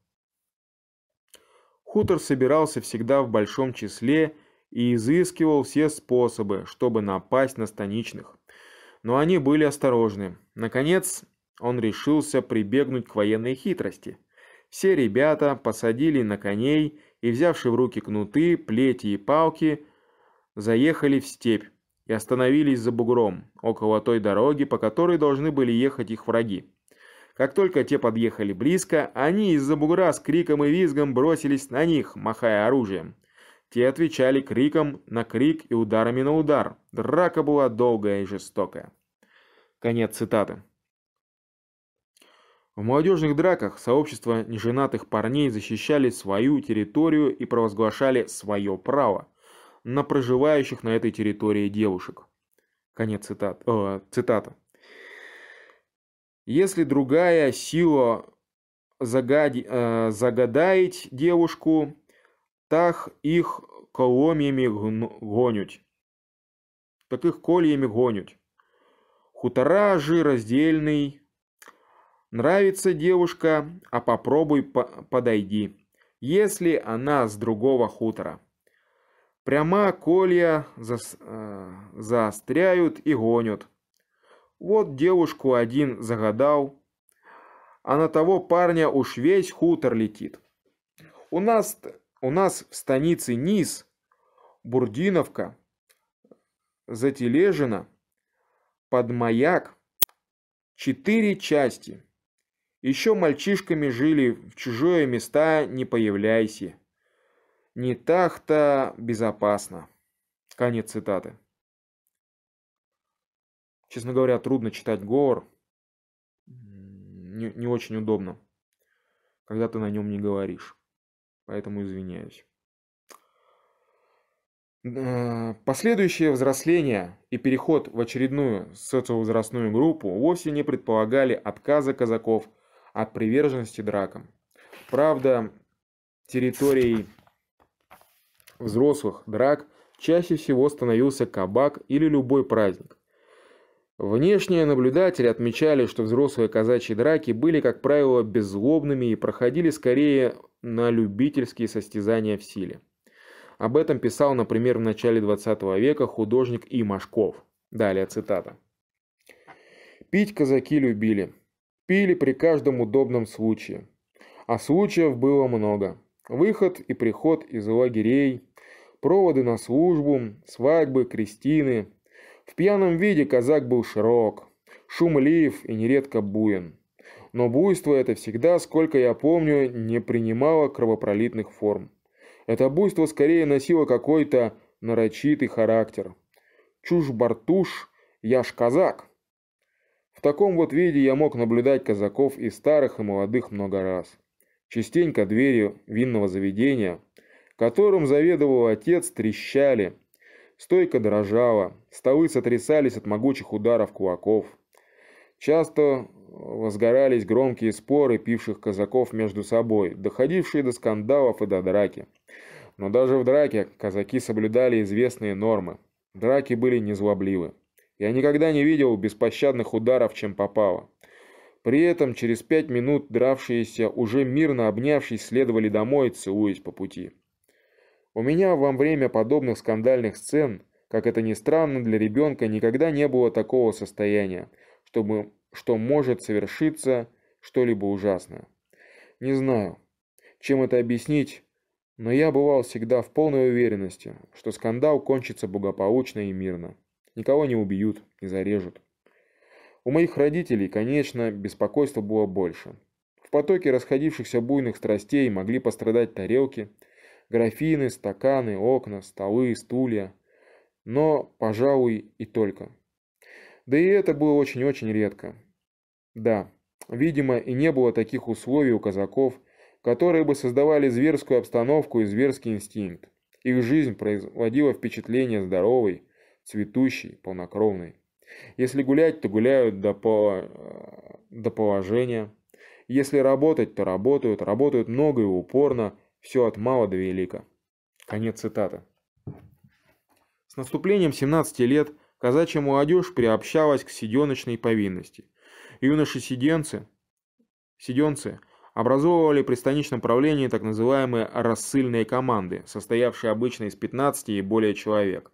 Хутор собирался всегда в большом числе и изыскивал все способы, чтобы напасть на станичных. Но они были осторожны. Наконец, он решился прибегнуть к военной хитрости. Все ребята посадили на коней и, взявши в руки кнуты, плети и палки, заехали в степь и остановились за бугром, около той дороги, по которой должны были ехать их враги. Как только те подъехали близко, они из-за бугра с криком и визгом бросились на них, махая оружием. Те отвечали криком на крик и ударами на удар. Драка была долгая и жестокая. Конец цитаты. В молодежных драках сообщества неженатых парней защищали свою территорию и провозглашали свое право на проживающих на этой территории девушек. Конец цитат, э, цитата. Если другая сила загади, э, загадает девушку, так их коломьями гонють. Так их кольями гонють. Хутора же раздельный Нравится девушка, а попробуй по подойди, если она с другого хутора. Прямо колья зас, э, заостряют и гонят. Вот девушку один загадал, а на того парня уж весь хутор летит. У нас, у нас в станице Низ, Бурдиновка, Затележина, маяк четыре части – еще мальчишками жили, в чужое места не появляйся. Не так-то безопасно. Конец цитаты. Честно говоря, трудно читать Гор, Не, не очень удобно, когда ты на нем не говоришь. Поэтому извиняюсь. Э, Последующее взросление и переход в очередную социовозрастную группу вовсе не предполагали отказа казаков – от приверженности дракам. Правда, территорией взрослых драк чаще всего становился кабак или любой праздник. Внешние наблюдатели отмечали, что взрослые казачьи драки были, как правило, беззлобными и проходили скорее на любительские состязания в силе. Об этом писал, например, в начале 20 века художник И. Машков. Далее цитата. «Пить казаки любили, Пили при каждом удобном случае. А случаев было много. Выход и приход из лагерей, проводы на службу, свадьбы, крестины. В пьяном виде казак был широк, шумлив и нередко буен. Но буйство это всегда, сколько я помню, не принимало кровопролитных форм. Это буйство скорее носило какой-то нарочитый характер. Чушь-бартуш, я ж казак таком вот виде я мог наблюдать казаков и старых, и молодых много раз. Частенько дверью винного заведения, которым заведовал отец, трещали. Стойка дрожала, столы сотрясались от могучих ударов кулаков. Часто возгорались громкие споры пивших казаков между собой, доходившие до скандалов и до драки. Но даже в драке казаки соблюдали известные нормы. Драки были незлобливы. Я никогда не видел беспощадных ударов, чем попало. При этом через пять минут дравшиеся, уже мирно обнявшись, следовали домой, целуясь по пути. У меня во время подобных скандальных сцен, как это ни странно для ребенка, никогда не было такого состояния, чтобы, что может совершиться что-либо ужасное. Не знаю, чем это объяснить, но я бывал всегда в полной уверенности, что скандал кончится благополучно и мирно. Никого не убьют, не зарежут. У моих родителей, конечно, беспокойства было больше. В потоке расходившихся буйных страстей могли пострадать тарелки, графины, стаканы, окна, столы, стулья. Но, пожалуй, и только. Да и это было очень-очень редко. Да, видимо, и не было таких условий у казаков, которые бы создавали зверскую обстановку и зверский инстинкт. Их жизнь производила впечатление здоровой, цветущий, полнокровный. Если гулять, то гуляют до, по... Э, до положения. Если работать, то работают, работают много и упорно, все от мала до велика. Конец цитаты. С наступлением 17 лет казачья молодежь приобщалась к седеночной повинности. Юноши-сиденцы сиденцы образовывали при станичном правлении так называемые рассыльные команды, состоявшие обычно из 15 и более человек.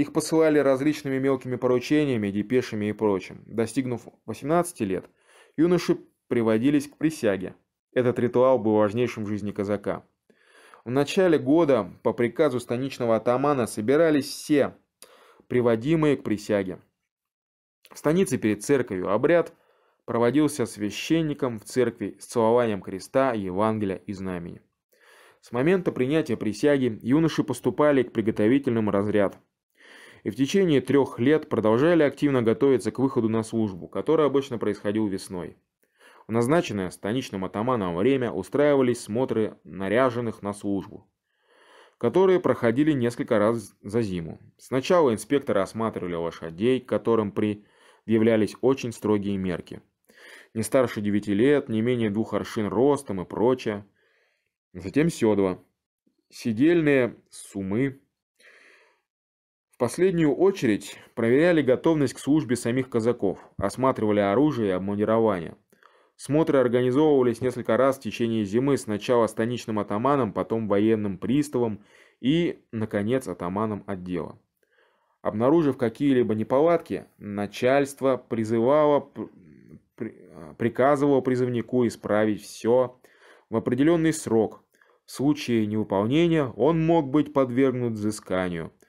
Их посылали различными мелкими поручениями, депешами и прочим. Достигнув 18 лет, юноши приводились к присяге. Этот ритуал был важнейшим в жизни казака. В начале года по приказу станичного атамана собирались все, приводимые к присяге. В станице перед церковью обряд проводился священником в церкви с целованием креста, Евангелия и знамени. С момента принятия присяги юноши поступали к приготовительным разряд, и в течение трех лет продолжали активно готовиться к выходу на службу, который обычно происходил весной. В назначенное станичным атаманом время устраивались смотры наряженных на службу, которые проходили несколько раз за зиму. Сначала инспекторы осматривали лошадей, которым предъявлялись очень строгие мерки. Не старше 9 лет, не менее двух аршин ростом и прочее. Затем седла, сидельные сумы, последнюю очередь проверяли готовность к службе самих казаков, осматривали оружие и обмундирование. Смотры организовывались несколько раз в течение зимы, сначала станичным атаманом, потом военным приставом и, наконец, атаманом отдела. Обнаружив какие-либо неполадки, начальство призывало, при, а, приказывало призывнику исправить все в определенный срок. В случае невыполнения он мог быть подвергнут взысканию –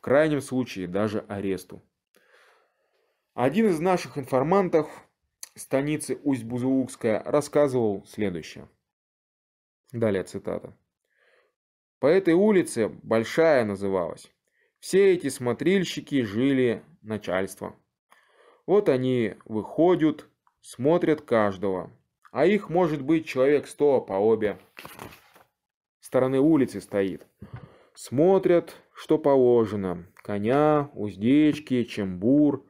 в крайнем случае даже аресту. Один из наших информантов станицы Усть-Бузулукская рассказывал следующее. Далее цитата. По этой улице Большая называлась. Все эти смотрильщики жили начальство. Вот они выходят, смотрят каждого. А их может быть человек сто по обе стороны улицы стоит. Смотрят, что положено. Коня, уздечки, чембур,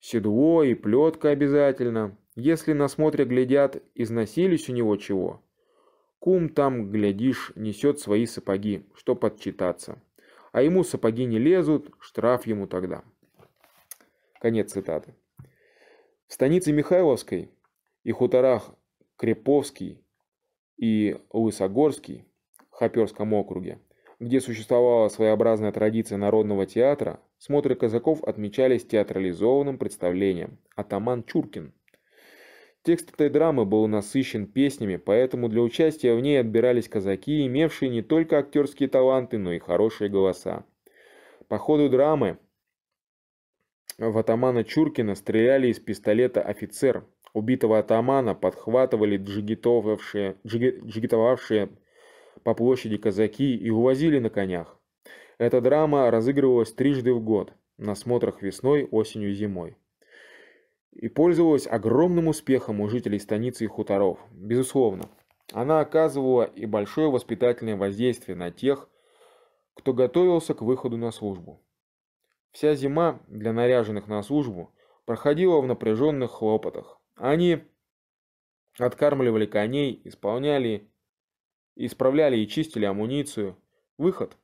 седло и плетка обязательно. Если на смотре глядят, износились у него чего. Кум там, глядишь, несет свои сапоги, чтоб подчитаться. А ему сапоги не лезут, штраф ему тогда. Конец цитаты. В станице Михайловской и хуторах Креповский и Лысогорский Хаперском округе – где существовала своеобразная традиция народного театра, смотры казаков отмечались театрализованным представлением «Атаман Чуркин». Текст этой драмы был насыщен песнями, поэтому для участия в ней отбирались казаки, имевшие не только актерские таланты, но и хорошие голоса. По ходу драмы в атамана Чуркина стреляли из пистолета офицер. Убитого атамана подхватывали джигитовавшие, джигитовавшие по площади казаки и увозили на конях. Эта драма разыгрывалась трижды в год, на смотрах весной, осенью и зимой. И пользовалась огромным успехом у жителей станицы и хуторов, безусловно. Она оказывала и большое воспитательное воздействие на тех, кто готовился к выходу на службу. Вся зима для наряженных на службу проходила в напряженных хлопотах. Они откармливали коней, исполняли Исправляли и чистили амуницию. Выход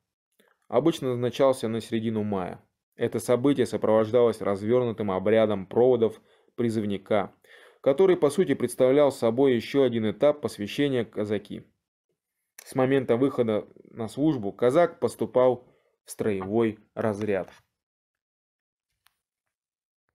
обычно назначался на середину мая. Это событие сопровождалось развернутым обрядом проводов призывника, который по сути представлял собой еще один этап посвящения казаки. С момента выхода на службу казак поступал в строевой разряд.